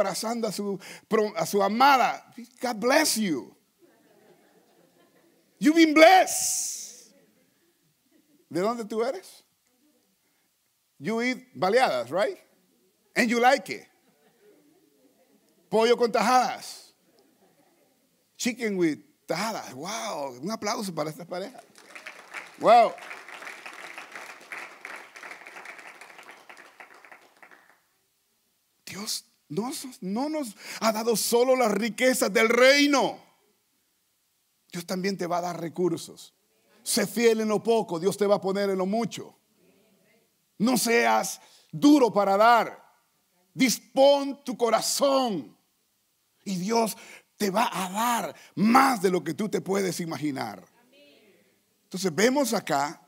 abrazando a su, a su amada. God bless you. You've been blessed. ¿De dónde tú eres? You eat baleadas, right? And you like it. Pollo con tajadas. Chicken with tajadas. Wow, un aplauso para esta pareja. Wow. Dios no, nos ha dado solo las riquezas del reino. Dios también te va a dar recursos. Sé fiel en lo poco, Dios te va a poner en lo mucho. No seas duro para dar. Dispón tu corazón y Dios te va a dar más de lo que tú te puedes imaginar. Entonces vemos acá,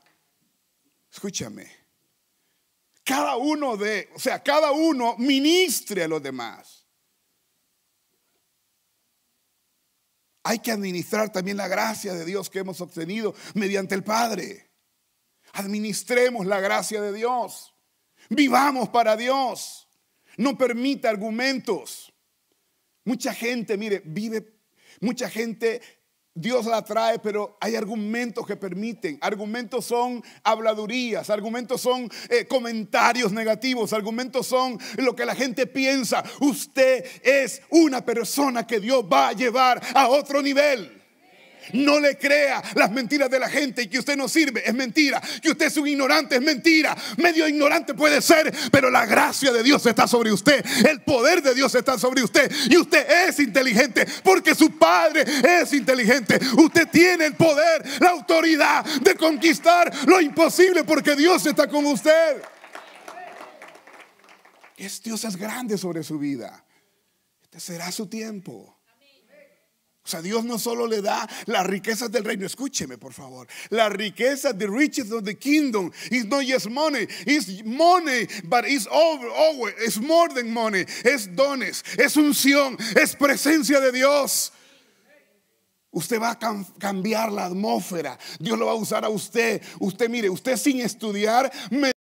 escúchame, cada uno de, o sea, cada uno ministre a los demás. Hay que administrar también la gracia de Dios que hemos obtenido mediante el Padre. Administremos la gracia de Dios. Vivamos para Dios. No permita argumentos. Mucha gente, mire, vive, mucha gente Dios la trae, pero hay argumentos que permiten. Argumentos son habladurías, argumentos son eh, comentarios negativos, argumentos son lo que la gente piensa. Usted es una persona que Dios va a llevar a otro nivel. No le crea las mentiras de la gente y que usted no sirve, es mentira. Que usted es un ignorante, es mentira. Medio ignorante puede ser, pero la gracia de Dios está sobre usted. El poder de Dios está sobre usted. Y usted es inteligente porque su Padre es inteligente. Usted tiene el poder, la autoridad de conquistar lo imposible porque Dios está con usted. Dios es grande sobre su vida. Este será su tiempo. Dios no solo le da las riquezas del reino, escúcheme por favor, las riquezas, the riches of the kingdom, is not just money, it's money, but it's over, always, it's more than money, es dones, es unción, es presencia de Dios. Usted va a cambiar la atmósfera. Dios lo va a usar a usted. Usted mire, usted sin estudiar,